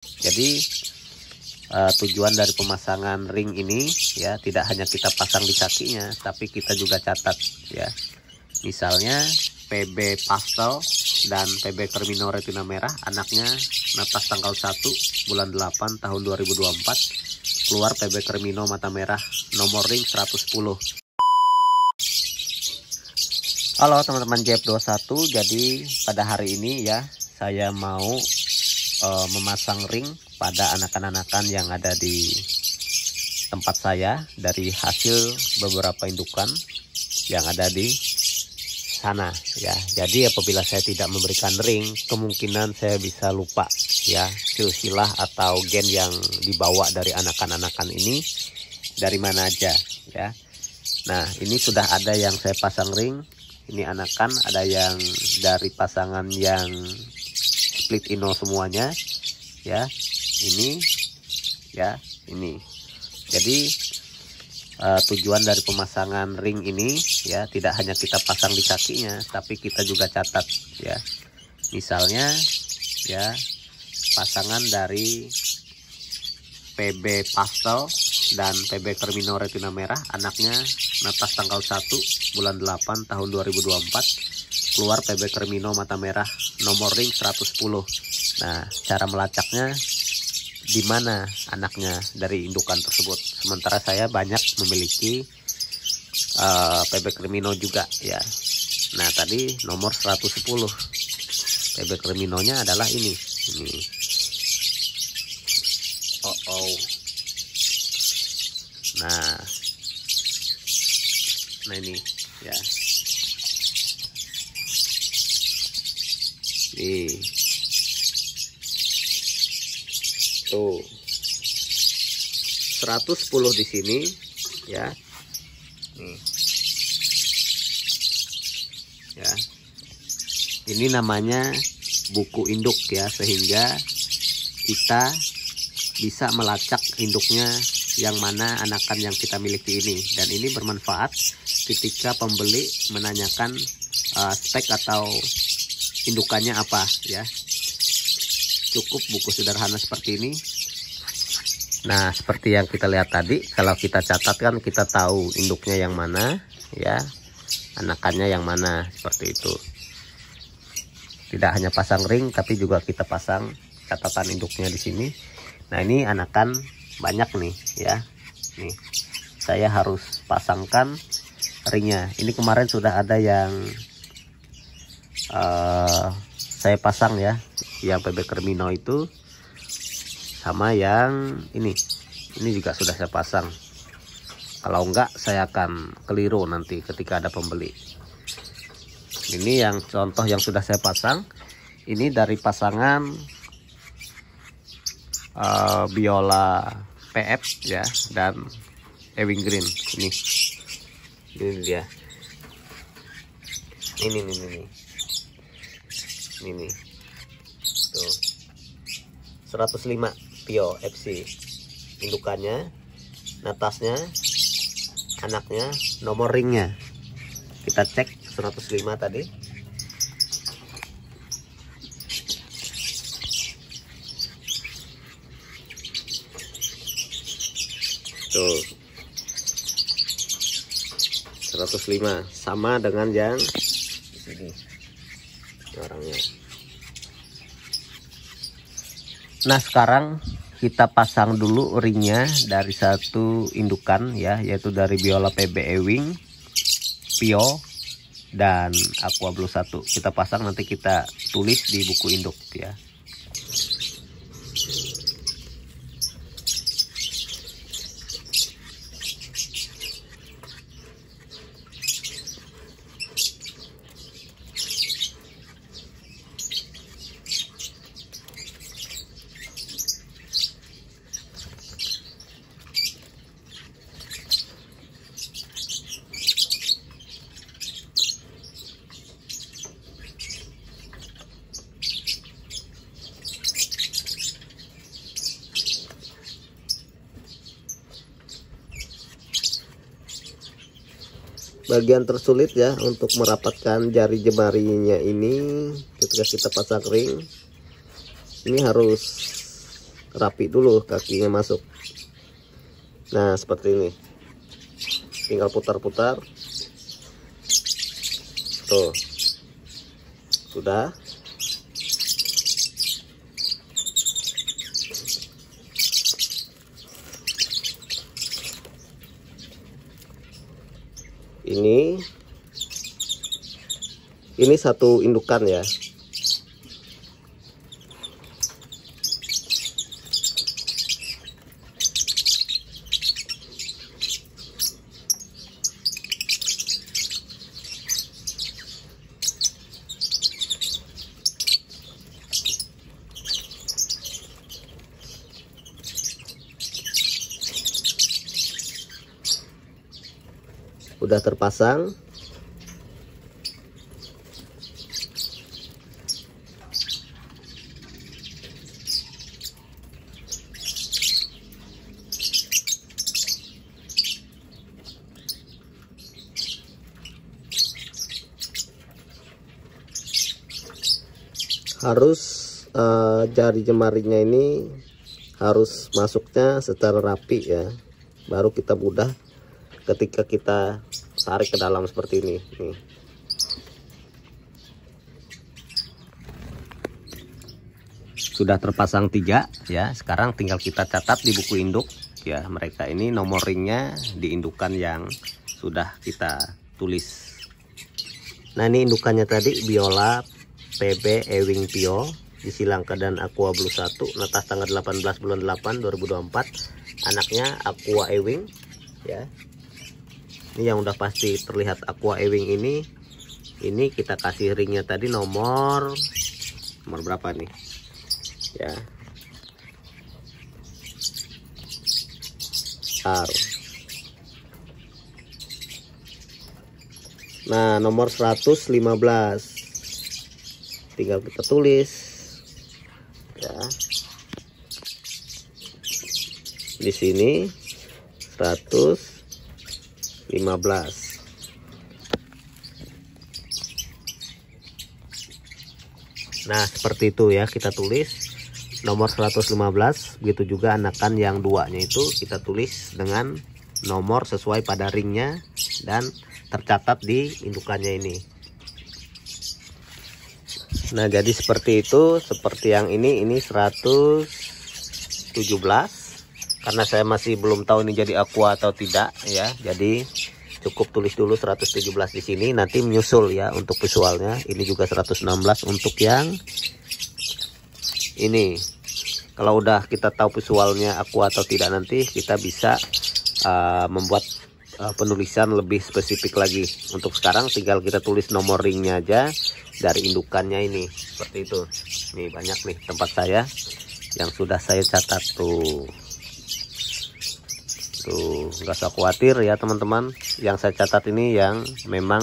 Jadi uh, tujuan dari pemasangan ring ini ya tidak hanya kita pasang di kakinya, tapi kita juga catat ya. Misalnya PB pastel dan PB Termino retina merah anaknya nafas tanggal 1 bulan 8 tahun 2024 keluar PB Termino mata merah nomor ring 110 Halo teman-teman Jeb21 jadi pada hari ini ya saya mau uh, memasang ring pada anakan-anakan yang ada di tempat saya dari hasil beberapa indukan yang ada di sana ya. Jadi apabila saya tidak memberikan ring, kemungkinan saya bisa lupa ya silsilah atau gen yang dibawa dari anakan-anakan ini dari mana aja ya. Nah, ini sudah ada yang saya pasang ring. Ini anakan ada yang dari pasangan yang split ino semuanya ya ini ya ini jadi uh, tujuan dari pemasangan ring ini ya tidak hanya kita pasang di kakinya tapi kita juga catat ya misalnya ya pasangan dari PB pastel dan PB Termino Retina Merah anaknya natas tanggal 1 bulan 8 tahun 2024 keluar PB Kermino mata merah nomor ring 110 nah cara melacaknya di mana anaknya dari indukan tersebut sementara saya banyak memiliki uh, eh, PB Kermino juga ya nah tadi nomor 110 PB Kerminonya adalah ini ini Oke. Tuh. 110 di sini ya. Nih. Hmm. Ya. Ini namanya buku induk ya sehingga kita bisa melacak induknya yang mana anakan yang kita miliki ini dan ini bermanfaat ketika pembeli menanyakan uh, spek atau indukannya apa ya cukup buku sederhana seperti ini nah seperti yang kita lihat tadi kalau kita catat kan kita tahu induknya yang mana ya anakannya yang mana seperti itu tidak hanya pasang ring tapi juga kita pasang catatan induknya di sini nah ini anakan banyak nih ya nih saya harus pasangkan ringnya ini kemarin sudah ada yang Eh, saya pasang ya yang bebek kermino itu sama yang ini ini juga sudah saya pasang kalau enggak saya akan keliru nanti ketika ada pembeli ini yang contoh yang sudah saya pasang ini dari pasangan uh, biola PF ya dan Ewing Green ini ini dia ini ini, ini mini tuh 105 Pio FC indukannya natasnya anaknya nomor ringnya kita cek 105 tadi tuh 105 sama dengan yang orangnya nah sekarang kita pasang dulu ringnya dari satu indukan ya yaitu dari biola PB Ewing Pio dan Aqua Blue satu. kita pasang nanti kita tulis di buku induk ya bagian tersulit ya untuk merapatkan jari jemarinya ini ketika kita pasang ring ini harus rapi dulu kakinya masuk nah seperti ini tinggal putar-putar tuh sudah ini ini satu indukan ya udah terpasang harus uh, jari jemarinya ini harus masuknya secara rapi ya baru kita mudah ketika kita tarik ke dalam seperti ini nih sudah terpasang tiga ya sekarang tinggal kita catat di buku induk ya mereka ini nomor ringnya di indukan yang sudah kita tulis nah ini indukannya tadi biola PB Ewing Pio di Silangka dan Aqua Blue 1 netas tanggal 18 bulan 8 2024 anaknya Aqua Ewing ya ini yang udah pasti terlihat aqua ewing ini ini kita kasih ringnya tadi nomor nomor berapa nih ya Bentar. nah nomor 115 tinggal kita tulis ya di sini 100 15 Nah, seperti itu ya kita tulis nomor 115, begitu juga anakan yang duanya itu kita tulis dengan nomor sesuai pada ringnya dan tercatat di indukannya ini. Nah, jadi seperti itu, seperti yang ini ini 117 karena saya masih belum tahu ini jadi aqua atau tidak ya. Jadi cukup tulis dulu 117 di sini nanti menyusul ya untuk visualnya ini juga 116 untuk yang ini kalau udah kita tahu visualnya aku atau tidak nanti kita bisa uh, membuat uh, penulisan lebih spesifik lagi untuk sekarang tinggal kita tulis nomor ringnya aja dari indukannya ini seperti itu nih banyak nih tempat saya yang sudah saya catat tuh Tuh, gitu. nggak usah khawatir ya teman-teman. Yang saya catat ini yang memang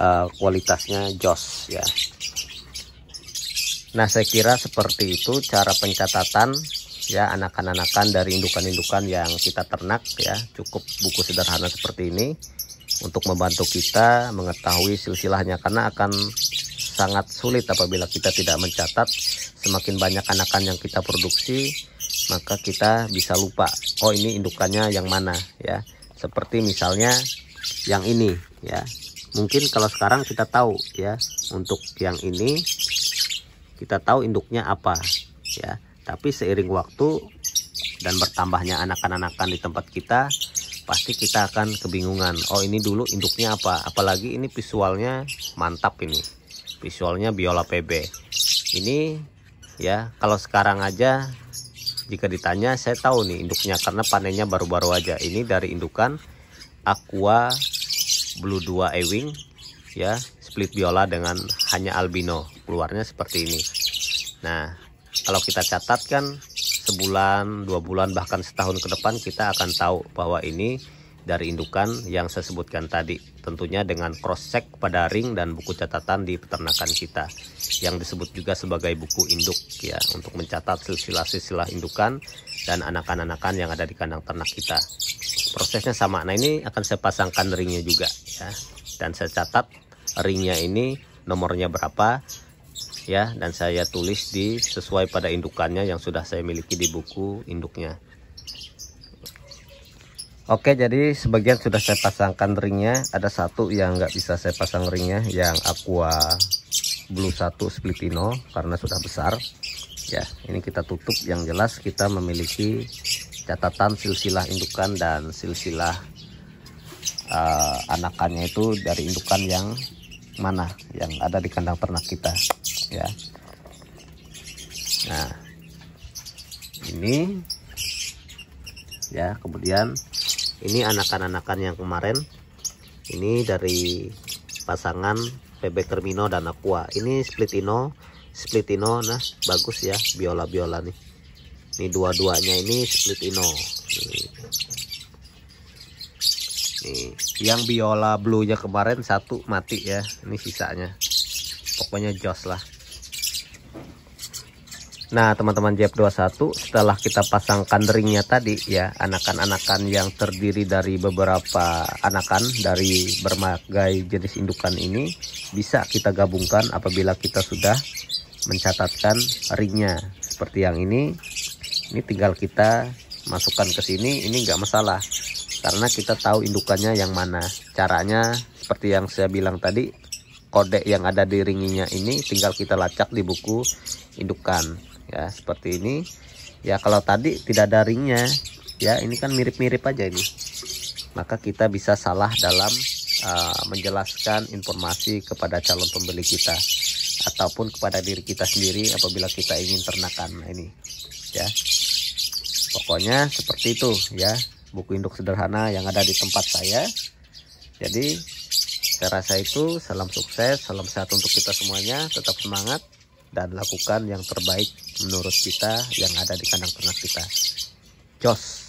uh, kualitasnya jos ya. Nah, saya kira seperti itu cara pencatatan ya anakan-anakan dari indukan-indukan yang kita ternak ya. Cukup buku sederhana seperti ini untuk membantu kita mengetahui silsilahnya karena akan sangat sulit apabila kita tidak mencatat semakin banyak anakan yang kita produksi maka kita bisa lupa oh ini indukannya yang mana ya seperti misalnya yang ini ya mungkin kalau sekarang kita tahu ya untuk yang ini kita tahu induknya apa ya tapi seiring waktu dan bertambahnya anak anakan di tempat kita pasti kita akan kebingungan oh ini dulu induknya apa apalagi ini visualnya mantap ini visualnya biola PB ini ya kalau sekarang aja jika ditanya saya tahu nih induknya karena panennya baru-baru aja ini dari indukan aqua blue 2 ewing ya split biola dengan hanya albino keluarnya seperti ini nah kalau kita catatkan sebulan dua bulan bahkan setahun ke depan kita akan tahu bahwa ini dari indukan yang saya sebutkan tadi tentunya dengan cross check pada ring dan buku catatan di peternakan kita yang disebut juga sebagai buku induk ya untuk mencatat silsilah-silsilah indukan dan anakan-anakan yang ada di kandang ternak kita prosesnya sama nah ini akan saya pasangkan ringnya juga ya dan saya catat ringnya ini nomornya berapa ya dan saya tulis di sesuai pada indukannya yang sudah saya miliki di buku induknya Oke jadi sebagian sudah saya pasangkan ringnya ada satu yang nggak bisa saya pasang ringnya yang aqua blue 1 splitino karena sudah besar ya ini kita tutup yang jelas kita memiliki catatan silsilah indukan dan silsilah uh, anakannya itu dari indukan yang mana yang ada di kandang ternak kita ya nah ini ya kemudian ini anakan-anakan yang kemarin ini dari pasangan bebek termino dan aqua ini splitino splitino nah bagus ya biola-biola nih ini dua-duanya ini splitino nih. yang biola blue nya kemarin satu mati ya ini sisanya pokoknya joss lah Nah teman-teman JF21 setelah kita pasangkan ringnya tadi ya Anakan-anakan yang terdiri dari beberapa anakan dari berbagai jenis indukan ini Bisa kita gabungkan apabila kita sudah mencatatkan ringnya Seperti yang ini Ini tinggal kita masukkan ke sini ini nggak masalah Karena kita tahu indukannya yang mana Caranya seperti yang saya bilang tadi kode yang ada di ringinya ini tinggal kita lacak di buku indukan ya seperti ini ya kalau tadi tidak ada ringnya ya ini kan mirip-mirip aja ini maka kita bisa salah dalam uh, menjelaskan informasi kepada calon pembeli kita ataupun kepada diri kita sendiri apabila kita ingin ternakan nah, ini ya pokoknya seperti itu ya buku induk sederhana yang ada di tempat saya jadi saya rasa itu salam sukses salam sehat untuk kita semuanya tetap semangat dan lakukan yang terbaik menurut kita yang ada di kandang ternak kita. Jos.